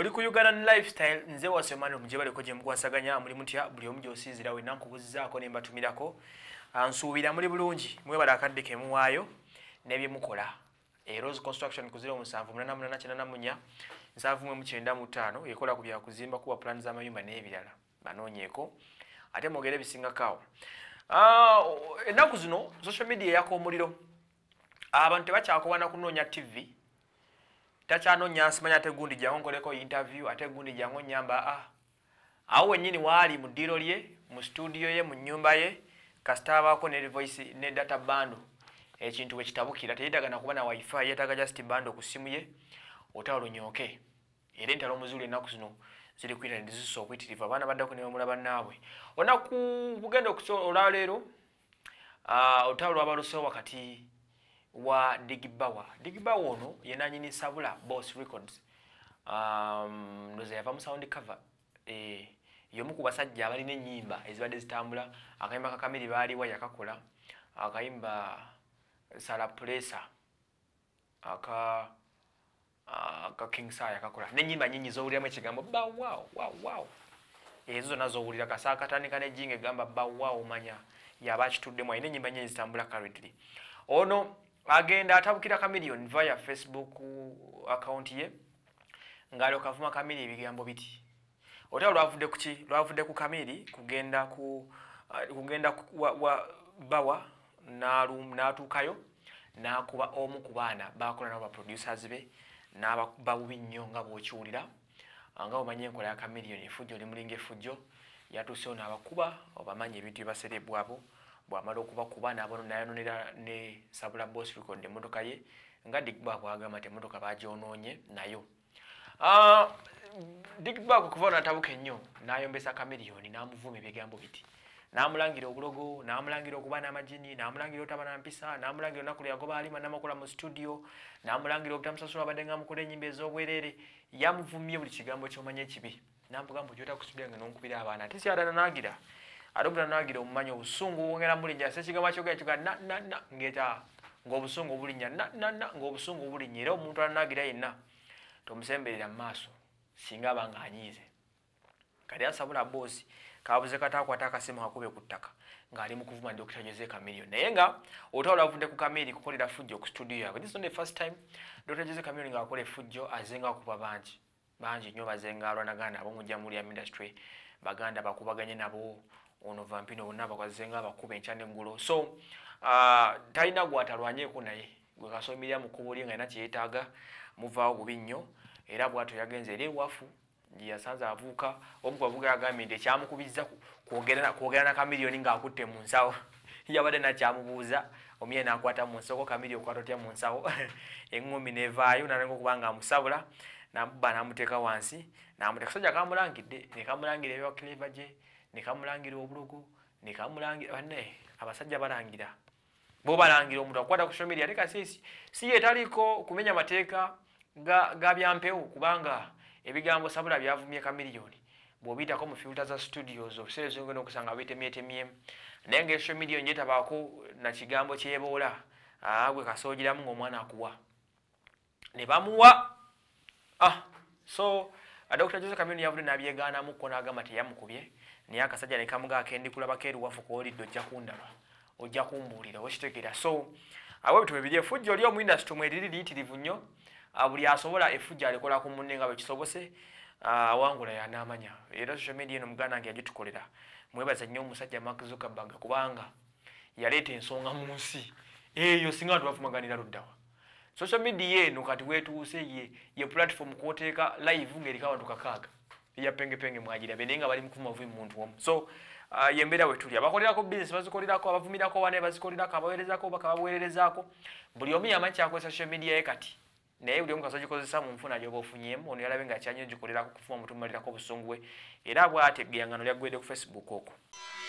oli ku uganda lifestyle nze wasemani omuje baliko gye mukwasaganya mulimu tya buli omu gyosinzira wenna nkubuzizaako ne mbatumirako ansuubira ah, muli bulungi mwebala akadde kemuwaayo n'ebyemukola erose eh, construction ku 7884794 ekola ku byakuzimba kuwa plan z'amayumba n'ebirala banoonyeeko ate mwogere ebisingako awo ah, ennaku zino social media eyaka omuliro abantu tebakyakobana kunoonya tivi tachano nyansimanya ate gundi jangonkoleko interview ate gundi jangonyamba ah. awo wenyini waali mu ddiro lye mu studio ye mu nyumba ye kasitaabaako ne voice ne data bando ekintu bwe kitabukira teyetagana kuba na wifi yetaga just bando ku simu ye otaalunyoke era entalo muzuli ennaku zino ziri kwira nedizisa okwitirivu abaana baddako newomula bannaabwe onaku bugenda olwaleero uh, ah, otaalo aba lusewo wakati wa digibawa digibawa ono yenanyini sabula boss records um, ndoze yava mu sound cover eh, yomu ku basajja abalina enyimba ezibadde zitambula akayimba kakamiri baaliwa yakakola akayimba salapulesa aka aka king sai akakola nenyimba nyinyi zowuliramu ekigambo bawawawaw ezo zonna zowulira kasa akatandika nejinga egamba bawawo manya yaba akituddemu alina enyimba nyinyi zitambula currently ono agenda atabukira kamiliyoni via facebook uh, account ye ngaali okavuma kamiri ebigambo biti otaba lwavudde kuki lwavudde ku kamiri kugenda ku uh, kugenda wa bawa n'atuukayo n'akuba omu ku baana baakola nabo baproducers be n'ababa bubi nnyo nga bw'okiwulira ah, nga bumanyi enkola ya kamiliyoni efujjo limulinga efujjo yatuuseo n'abakuba obamanyi ebintu ebibaserebwabo bwamala okubakuba nabono nayanonera ne sabula bos rekond emotoka ye nga digba bwagamba ti emotoka bajononye nayo ah, digbak okuva natabuka ennyo nayombesa kamiriyoni namuvuma ebyegambo biti namulangira obulogo namulangira okuba n'amajini namulangira otaba nampisa namulangira onaku lyagoba alima namakola mu studio namulangira obutamusasula abadde nga mukola enyimba ez'obwerere yamuvumye buli kigambo kyomanya ekibi namugamba gyotakusubiranga nonkubira abaana tesyadananagira atogera nagira omumanya obusungu bwongera mulinya sekigamba kyogera kyoga na na na ngeta ngaobusungu bulinya na na na ngaobusungu bulinya era omuntu anagira yenna tomusemberera mumaaso singa abanga anyize kali asabula boosi kabuze kata akwata akasimu kakube ku ttaka ngaali mukuvuma ndi okutanyweza ekamiriyo naye nga otawula avudde ku kamiri kukolera fujjo ku studio yabwe this is the first time dotanyweza ekamiriyo ngaakola efujjo aze nga akuba bangi bangi nnyo bazengaalwanagana abomujjamuli ya ministry baganda bakubaganye nabo ono vampino wonna abakwazize nga abakuba enkya neggulo so uh, talina gwatalwanyeeko naye gwe kasomirira mu kkubo lye nga yina kyeyetaaga muvaawo bubi nnyo era bwato yagenza era ewafu gyeyasanze avuuka ogubavuga yagambye nti ekyamukubiza kwogera nakamiriyoni ngaakutte mu nsawo yabadde nakyamubuuza omuye nakwata mu nsoko kamiri okukwata otya mu nsawo eŋŋumi nevaayo nalanga okuba nga amusabula namuba namuteeka wansi namuteeka kasajja kamulangidde nekamulangira ebyakleva gye nekamulangira obulogo nekamulangirabanne abasajja balangira bobalangira omuntu akukwata ku somiri ate kasiisi si yeetaliko kumenya mateeka gabyampewo kubanga ebigambo sabula byavumye kamiriyoni bwobiyitako mu filuta za studios obuseere zongena okusanga betemyetemyemu naye nga esomiriyoni gyetabaako nakigambo kyeboola gwe kasoogiramu ngaomwana akuwa ne bamuwa ah, so dr joseph kamiyoni yavudde nabyegaanamu ko nagamba teyamukubye naye akasajja nekamuga akendi kulaba keeruwafu kwoliddo ojja kundaba ojja kumbuulira okitegeera so awe bituma ebiri efujja oli omuindastry mweriri liyitirivu nnyo ah, buli asobola efujja alikola ku munne nga bwekisobose awangula ah, yanamanya era social media eno muganda nge yagitukolera mwebaza nnyo omusajja mak zukabaga kubanga yaleeta ensonga mu nsi eyo singa nga tubafumaganira luddawa social media eno kati wetuuse ye ye platifom kwoteeka live ngaerikaabantu kakaaga eyapengepenge mwagira bende nga bali mukumavu mumuntu omu so uh, ah, yembeera wetuli abakolerako bizinesi bazikolerako abavumirako bane bazikolerako abawererezako baka babuwererezaako buli omu yamanyi kyakozesa social media ye kati naye buli omu kasa gikozesa mu nfuna gyoba ofunyemu ono yalabe nga kyanyo gikolerako kufuma mutumalirako obusungu bwe era bwategeyangano lyaggwedde ku facebook okwo okay.